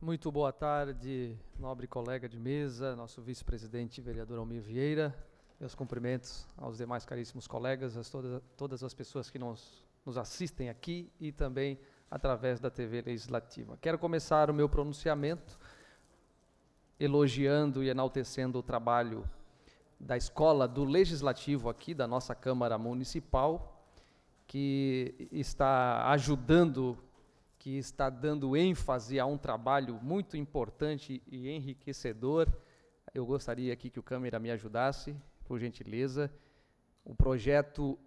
Muito boa tarde, nobre colega de mesa, nosso vice-presidente vereador Almir Vieira. Meus cumprimentos aos demais caríssimos colegas, a todas, todas as pessoas que nos, nos assistem aqui e também através da TV Legislativa. Quero começar o meu pronunciamento elogiando e enaltecendo o trabalho da escola do Legislativo aqui, da nossa Câmara Municipal, que está ajudando que está dando ênfase a um trabalho muito importante e enriquecedor. Eu gostaria aqui que o câmera me ajudasse, por gentileza. O projeto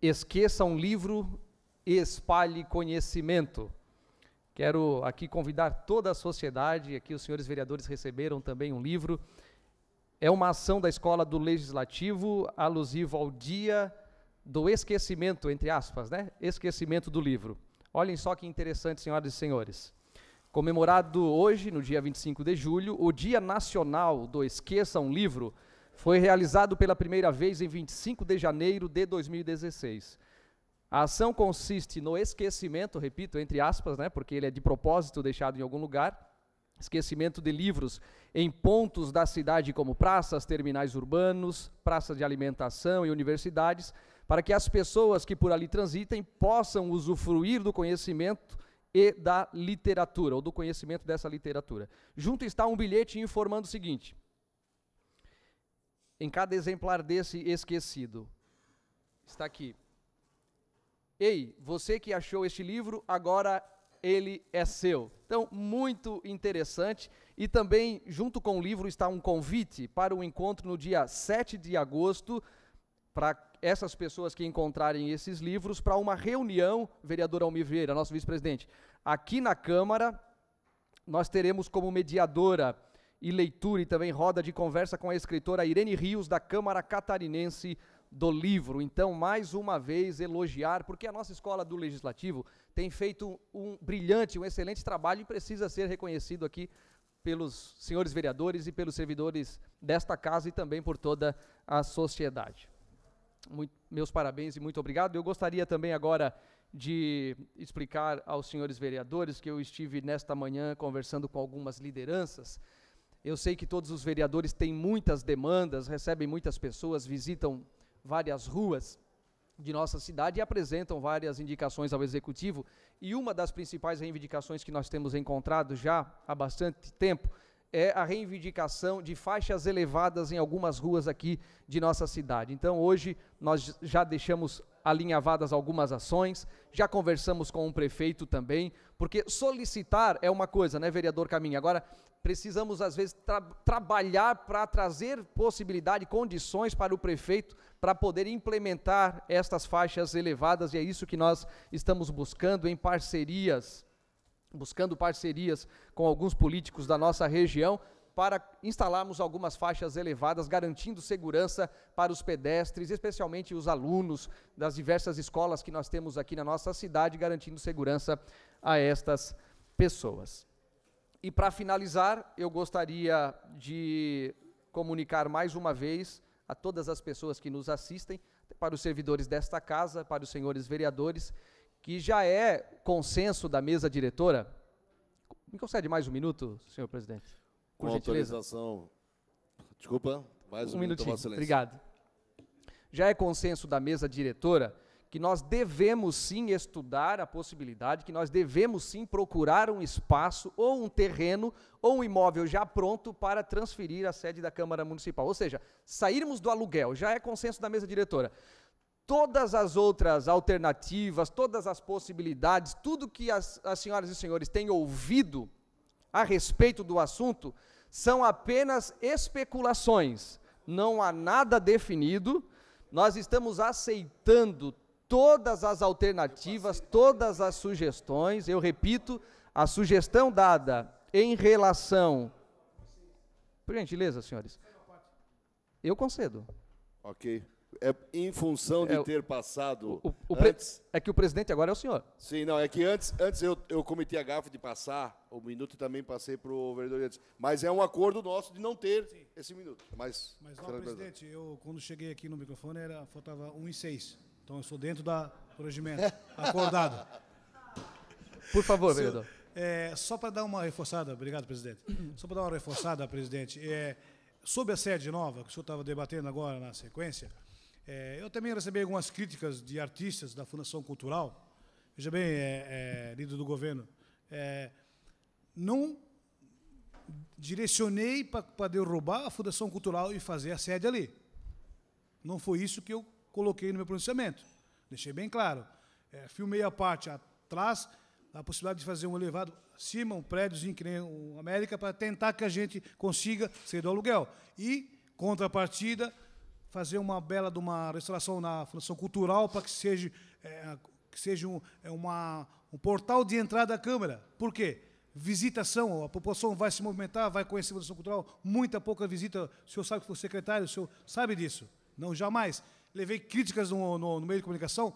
Esqueça um livro e espalhe conhecimento. Quero aqui convidar toda a sociedade, aqui os senhores vereadores receberam também um livro. É uma ação da Escola do Legislativo alusivo ao Dia do Esquecimento, entre aspas, né? Esquecimento do livro. Olhem só que interessante, senhoras e senhores. Comemorado hoje, no dia 25 de julho, o Dia Nacional do Esqueça um Livro foi realizado pela primeira vez em 25 de janeiro de 2016. A ação consiste no esquecimento, repito, entre aspas, né, porque ele é de propósito deixado em algum lugar, esquecimento de livros em pontos da cidade como praças, terminais urbanos, praças de alimentação e universidades, para que as pessoas que por ali transitem possam usufruir do conhecimento e da literatura, ou do conhecimento dessa literatura. Junto está um bilhete informando o seguinte: em cada exemplar desse esquecido, está aqui. Ei, você que achou este livro, agora ele é seu. Então, muito interessante. E também, junto com o livro, está um convite para o um encontro no dia 7 de agosto para essas pessoas que encontrarem esses livros para uma reunião, vereador Almir Vieira, nosso vice-presidente. Aqui na Câmara, nós teremos como mediadora e leitura e também roda de conversa com a escritora Irene Rios, da Câmara Catarinense do Livro. Então, mais uma vez, elogiar, porque a nossa escola do Legislativo tem feito um brilhante, um excelente trabalho e precisa ser reconhecido aqui pelos senhores vereadores e pelos servidores desta casa e também por toda a sociedade. Muito, meus parabéns e muito obrigado. Eu gostaria também agora de explicar aos senhores vereadores que eu estive nesta manhã conversando com algumas lideranças. Eu sei que todos os vereadores têm muitas demandas, recebem muitas pessoas, visitam várias ruas de nossa cidade e apresentam várias indicações ao executivo. E uma das principais reivindicações que nós temos encontrado já há bastante tempo é a reivindicação de faixas elevadas em algumas ruas aqui de nossa cidade. Então, hoje, nós já deixamos alinhavadas algumas ações, já conversamos com o prefeito também, porque solicitar é uma coisa, né, vereador Caminho? Agora, precisamos, às vezes, tra trabalhar para trazer possibilidade, condições para o prefeito para poder implementar estas faixas elevadas, e é isso que nós estamos buscando em parcerias buscando parcerias com alguns políticos da nossa região para instalarmos algumas faixas elevadas, garantindo segurança para os pedestres, especialmente os alunos das diversas escolas que nós temos aqui na nossa cidade, garantindo segurança a estas pessoas. E para finalizar, eu gostaria de comunicar mais uma vez a todas as pessoas que nos assistem, para os servidores desta casa, para os senhores vereadores, que já é consenso da mesa diretora. Me concede mais um minuto, senhor presidente? Com, a autorização. Desculpa, mais um, um minutinho. presidente. Obrigado. Já é consenso da mesa diretora que nós devemos sim estudar a possibilidade, que nós devemos sim procurar um espaço ou um terreno ou um imóvel já pronto para transferir a sede da Câmara Municipal. Ou seja, sairmos do aluguel, já é consenso da mesa diretora todas as outras alternativas, todas as possibilidades, tudo que as, as senhoras e senhores têm ouvido a respeito do assunto são apenas especulações. Não há nada definido. Nós estamos aceitando todas as alternativas, todas as sugestões. Eu repito, a sugestão dada em relação. Por gentileza, senhores. Eu concedo. Ok. É, em função de é, ter passado o, o antes... É que o presidente agora é o senhor. Sim, não, é que antes, antes eu, eu cometi a gafe de passar o minuto e também passei para o vereador antes. Mas é um acordo nosso de não ter Sim. esse minuto. Mas, mas não, presidente, eu quando cheguei aqui no microfone era, faltava 1 e 6. Então eu sou dentro da, do regimento, acordado. Por favor, vereador. é, só para dar uma reforçada, obrigado, presidente. Só para dar uma reforçada, presidente, é, sobre a sede nova, que o senhor estava debatendo agora na sequência, é, eu também recebi algumas críticas de artistas da Fundação Cultural. Veja bem, é, é, líder do governo, é, não direcionei para derrubar a Fundação Cultural e fazer a sede ali. Não foi isso que eu coloquei no meu pronunciamento. Deixei bem claro. É, filmei a parte atrás a possibilidade de fazer um elevado acima, um prédiozinho que nem o América, para tentar que a gente consiga sair do aluguel. E, contrapartida, fazer uma bela de uma restauração na Fundação Cultural para que seja, é, que seja um, é uma, um portal de entrada à Câmara. Por quê? Visitação, a população vai se movimentar, vai conhecer a Fundação Cultural, muita pouca visita. O senhor sabe que foi secretário, o senhor sabe disso. Não, jamais. Levei críticas no, no, no meio de comunicação,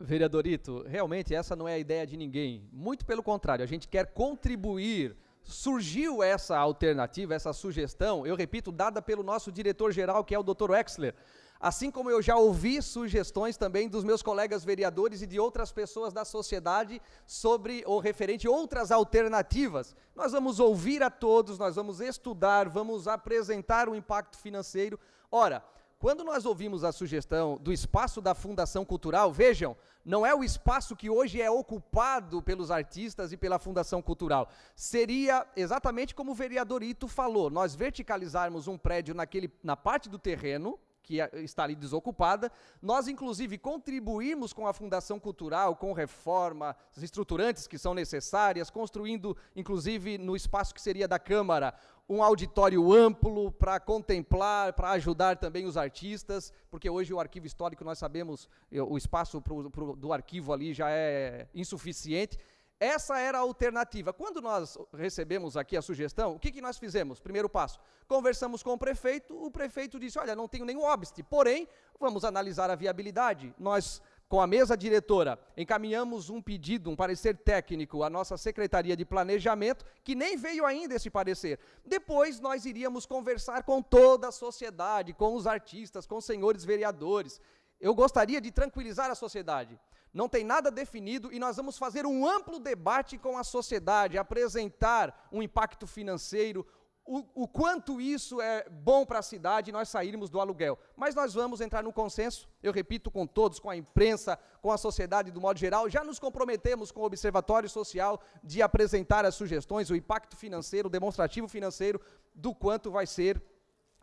Vereadorito, realmente essa não é a ideia de ninguém. Muito pelo contrário, a gente quer contribuir. Surgiu essa alternativa, essa sugestão, eu repito, dada pelo nosso diretor-geral, que é o Dr. Wexler. Assim como eu já ouvi sugestões também dos meus colegas vereadores e de outras pessoas da sociedade sobre ou referente a outras alternativas. Nós vamos ouvir a todos, nós vamos estudar, vamos apresentar o impacto financeiro. Ora, quando nós ouvimos a sugestão do espaço da Fundação Cultural, vejam, não é o espaço que hoje é ocupado pelos artistas e pela Fundação Cultural. Seria exatamente como o vereador Ito falou: nós verticalizarmos um prédio naquele, na parte do terreno que eh, está ali desocupada. Nós, inclusive, contribuímos com a fundação cultural, com reformas estruturantes que são necessárias, construindo, inclusive, no espaço que seria da Câmara, um auditório amplo para contemplar, para ajudar também os artistas, porque hoje o arquivo histórico, nós sabemos, eh, o espaço pro, pro, do arquivo ali já é insuficiente. Essa era a alternativa. Quando nós recebemos aqui a sugestão, o que, que nós fizemos? Primeiro passo, conversamos com o prefeito, o prefeito disse, olha, não tenho nenhum óbice, porém, vamos analisar a viabilidade. Nós, com a mesa diretora, encaminhamos um pedido, um parecer técnico à nossa Secretaria de Planejamento, que nem veio ainda esse parecer. Depois, nós iríamos conversar com toda a sociedade, com os artistas, com os senhores vereadores, eu gostaria de tranquilizar a sociedade. Não tem nada definido e nós vamos fazer um amplo debate com a sociedade, apresentar um impacto financeiro, o, o quanto isso é bom para a cidade nós sairmos do aluguel. Mas nós vamos entrar no consenso, eu repito, com todos, com a imprensa, com a sociedade do modo geral. Já nos comprometemos com o Observatório Social de apresentar as sugestões, o impacto financeiro, o demonstrativo financeiro do quanto vai ser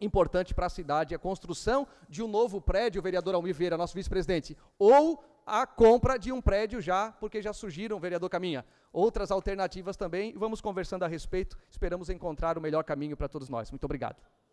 importante para a cidade, é a construção de um novo prédio, vereador Almir Vieira, nosso vice-presidente, ou a compra de um prédio já, porque já surgiram, vereador Caminha, outras alternativas também, vamos conversando a respeito, esperamos encontrar o melhor caminho para todos nós. Muito obrigado.